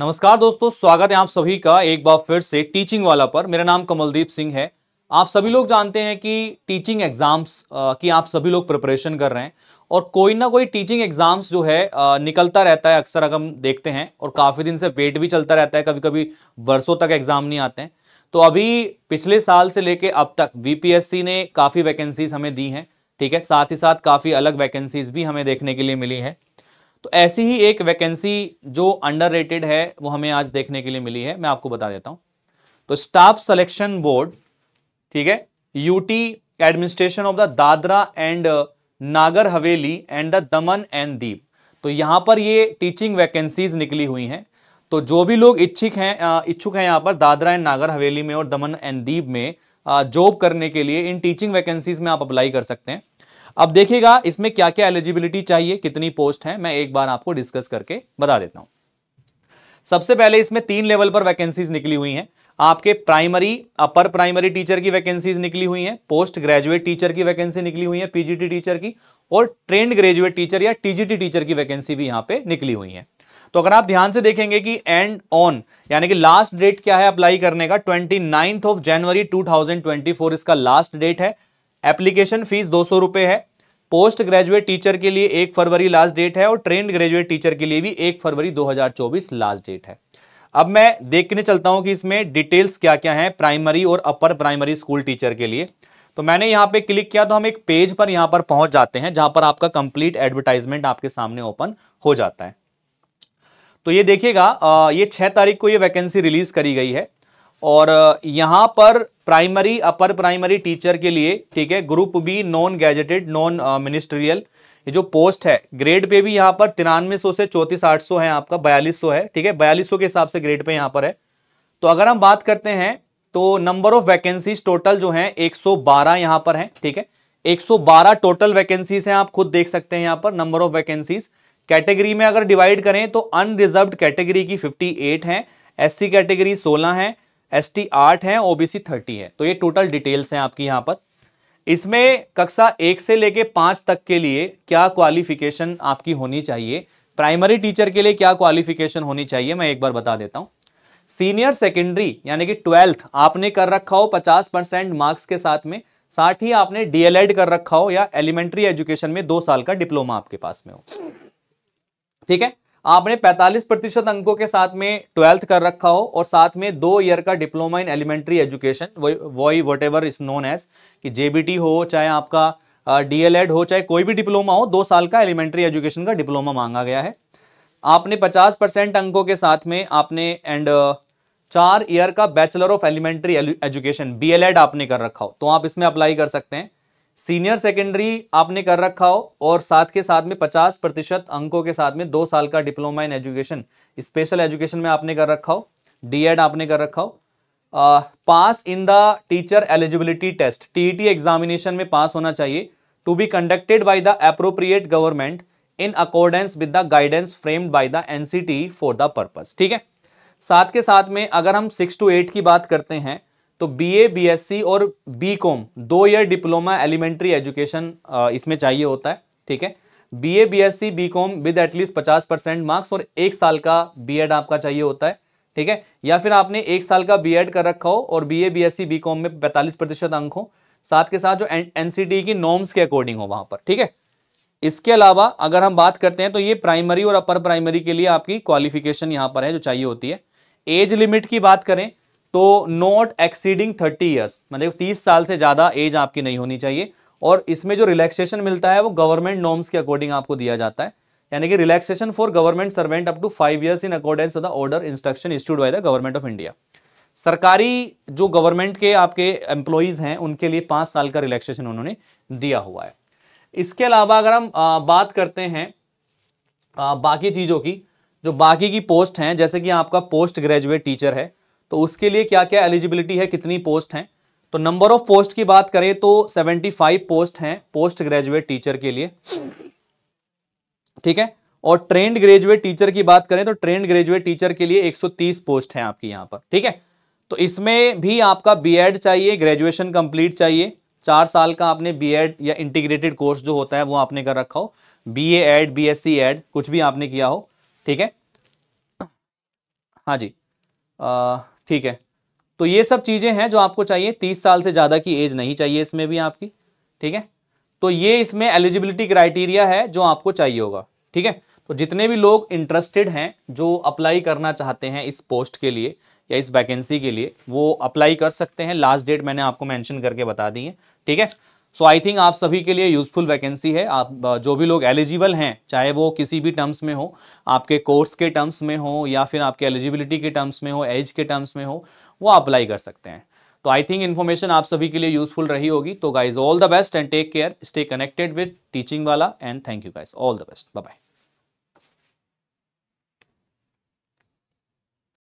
नमस्कार दोस्तों स्वागत है आप सभी का एक बार फिर से टीचिंग वाला पर मेरा नाम कमलदीप सिंह है आप सभी लोग जानते हैं कि टीचिंग एग्जाम्स की आप सभी लोग प्रिपरेशन कर रहे हैं और कोई ना कोई टीचिंग एग्जाम्स जो है आ, निकलता रहता है अक्सर अगर हम देखते हैं और काफ़ी दिन से वेट भी चलता रहता है कभी कभी वर्षों तक एग्ज़ाम नहीं आते हैं तो अभी पिछले साल से लेके अब तक वीपीएससी ने काफ़ी वैकेंसीज हमें दी हैं ठीक है साथ ही साथ काफ़ी अलग वैकेंसीज भी हमें देखने के लिए मिली हैं तो ऐसी ही एक वैकेंसी जो रेटेड है वो हमें आज देखने के लिए मिली है मैं आपको बता देता हूं तो स्टाफ सिलेक्शन बोर्ड ठीक है UT administration of the Dadra and Nagar Haveli and the Daman and Diu तो यहां पर ये टीचिंग वैकेंसीज निकली हुई हैं तो जो भी लोग इच्छुक हैं इच्छुक हैं यहाँ पर दादरा एंड नागर हवेली में और दमन एंड दीप में जॉब करने के लिए इन टीचिंग वैकेंसीज में आप अप्लाई कर सकते हैं अब देखिएगा इसमें क्या क्या एलिजिबिलिटी चाहिए कितनी पोस्ट है मैं एक बार आपको डिस्कस करके बता देता हूं सबसे पहले इसमें तीन लेवल पर वैकेंसीज निकली हुई हैं आपके प्राइमरी अपर प्राइमरी टीचर की वैकेंसीज निकली हुई हैं पोस्ट ग्रेजुएट टीचर की वैकेंसी निकली हुई है पीजीटी टीचर की और ट्रेंड ग्रेजुएट टीचर या टीजीटी टीचर की वैकेंसी भी यहां पे निकली हुई है तो अगर आप ध्यान से देखेंगे कि एंड ऑन यानी कि लास्ट डेट क्या है अप्लाई करने का ट्वेंटी ऑफ जनवरी टू इसका लास्ट डेट है एप्लीकेशन फीस दो सौ रुपये है पोस्ट ग्रेजुएट टीचर के लिए एक फरवरी लास्ट डेट है और ट्रेंड ग्रेजुएट टीचर के लिए भी एक फरवरी 2024 लास्ट डेट है अब मैं देखने चलता हूं कि इसमें डिटेल्स क्या क्या हैं प्राइमरी और अपर प्राइमरी स्कूल टीचर के लिए तो मैंने यहां पे क्लिक किया तो हम एक पेज पर यहां पर पहुंच जाते हैं जहां पर आपका कंप्लीट एडवर्टाइजमेंट आपके सामने ओपन हो जाता है तो ये देखिएगा ये छह तारीख को ये वैकेंसी रिलीज करी गई है और यहाँ पर प्राइमरी अपर प्राइमरी टीचर के लिए ठीक है group B non gazetted non ministerial ये जो पोस्ट है ग्रेड पे भी यहाँ पर तिरानवे सौ से चौंतीस आठ सौ है आपका बयालीस सौ है ठीक है बयालीस सौ के हिसाब से ग्रेड पे यहाँ पर है तो अगर हम बात करते हैं तो नंबर ऑफ वैकेंसीज टोटल जो है एक सौ बारह यहाँ पर है ठीक है 112 टोटल वैकेंसीज हैं आप खुद देख सकते हैं यहाँ पर नंबर ऑफ वैकेंसीज कैटेगरी में अगर डिवाइड करें तो अनरिजर्व कैटेगरी की 58 हैं सी कैटेगरी 16 है एस टी आठ है ओबीसी थर्टी है तो ये टोटल डिटेल्स हैं आपकी यहाँ पर इसमें कक्षा एक से लेके पाँच तक के लिए क्या क्वालिफिकेशन आपकी होनी चाहिए प्राइमरी टीचर के लिए क्या क्वालिफिकेशन होनी चाहिए मैं एक बार बता देता हूँ सीनियर सेकेंडरी यानी कि ट्वेल्थ आपने कर रखा हो पचास परसेंट मार्क्स के साथ में साथ ही आपने डीएलएड कर रखा हो या एलिमेंट्री एजुकेशन में दो साल का डिप्लोमा आपके पास में हो ठीक है आपने 45 प्रतिशत अंकों के साथ में ट्वेल्थ कर रखा हो और साथ में दो ईयर का डिप्लोमा इन एलिमेंट्री एजुकेशन वही whatever is known as कि जेबीटी हो चाहे आपका डीएलएड हो चाहे कोई भी डिप्लोमा हो दो साल का एलिमेंट्री एजुकेशन का डिप्लोमा मांगा गया है आपने 50 परसेंट अंकों के साथ में आपने एंड चार ईयर का bachelor of elementary education B आपने कर रखा हो तो आप इसमें अप्लाई कर सकते हैं सीनियर सेकेंडरी आपने कर रखा हो और साथ के साथ में 50 प्रतिशत अंकों के साथ में दो साल का diploma in education special education में आपने कर रखा हो डीएड आपने कर रखा हो pass in the teacher eligibility test TET examination में पास होना चाहिए to be conducted by the appropriate government in accordance with the guidance framed by the NCT for the purpose ठीक है साथ के साथ में अगर हम सिक्स टू एट की बात करते हैं तो बीए बीएससी और बीकॉम दो ईयर डिप्लोमा एलिमेंट्री एजुकेशन इसमें चाहिए होता है ठीक है BA BSc BCom with at least पचास परसेंट मार्क्स और एक साल का बीएड आपका चाहिए होता है ठीक है या फिर आपने एक साल का बीएड कर रखा हो और बीए बीएससी बीकॉम में पैंतालीस प्रतिशत अंक हो साथ के साथ जो टी e की नॉर्म्स के अकॉर्डिंग हो वहां पर ठीक है इसके अलावा अगर हम बात करते हैं तो ये प्राइमरी और अपर प्राइमरी के लिए आपकी क्वालिफिकेशन यहाँ पर है जो चाहिए होती है एज लिमिट की बात करें तो नॉट एक्सीडिंग थर्टी ईयर्स मतलब तीस साल से ज़्यादा एज आपकी नहीं होनी चाहिए और इसमें जो रिलैक्सेशन मिलता है वो गवर्नमेंट नॉर्म्स के अकॉर्डिंग आपको दिया जाता है यानी कि relaxation for government servant up to five years in accordance the order instruction issued by the government of India सरकारी जो गवर्नमेंट के आपके एम्प्लॉयज़ हैं उनके लिए पांच साल का रिलैक्सेशन उन्होंने दिया हुआ है इसके अलावा अगर हम बात करते हैं बाकी चीज़ों की जो बाकी की पोस्ट हैं जैसे कि आपका पोस्ट ग्रेजुएट टीचर है तो उसके लिए क्या क्या एलिजिबिलिटी है कितनी पोस्ट हैं तो नंबर ऑफ पोस्ट की बात करें तो 75 पोस्ट हैं पोस्ट ग्रेजुएट टीचर के लिए ठीक है और ट्रेंड ग्रेजुएट टीचर की बात करें तो ट्रेंड ग्रेजुएट टीचर के लिए 130 पोस्ट हैं आपकी यहां पर ठीक है तो इसमें भी आपका बीएड चाहिए ग्रेजुएशन कंप्लीट चाहिए चार साल का आपने बीएड या इंटीग्रेटेड कोर्स जो होता है वो आपने कर रखा हो B Ed B S Ed कुछ भी आपने किया हो ठीक है हाँ जी आ, ठीक है तो ये सब चीज़ें हैं जो आपको चाहिए तीस साल से ज़्यादा की एज नहीं चाहिए इसमें भी आपकी ठीक है तो ये इसमें एलिजिबिलिटी क्राइटेरिया है जो आपको चाहिए होगा ठीक है तो जितने भी लोग इंटरेस्टेड हैं जो अप्लाई करना चाहते हैं इस पोस्ट के लिए या इस वैकेंसी के लिए वो अप्लाई कर सकते हैं लास्ट डेट मैंने आपको मेंशन करके बता दी है ठीक है सो आई थिंक आप सभी के लिए यूजफुल वैकेंसी है आप जो भी लोग एलिजिबल हैं चाहे वो किसी भी टर्म्स में हो आपके कोर्स के टर्म्स में हो या फिर आपके एलिजिबिलिटी के टर्म्स में हो एज के टर्म्स में हो वो अप्लाई कर सकते हैं तो आई थिंक इन्फॉर्मेशन आप सभी के लिए यूजफुल रही होगी तो guys all the best and take care stay connected with teaching वाला and thank you guys all the best bye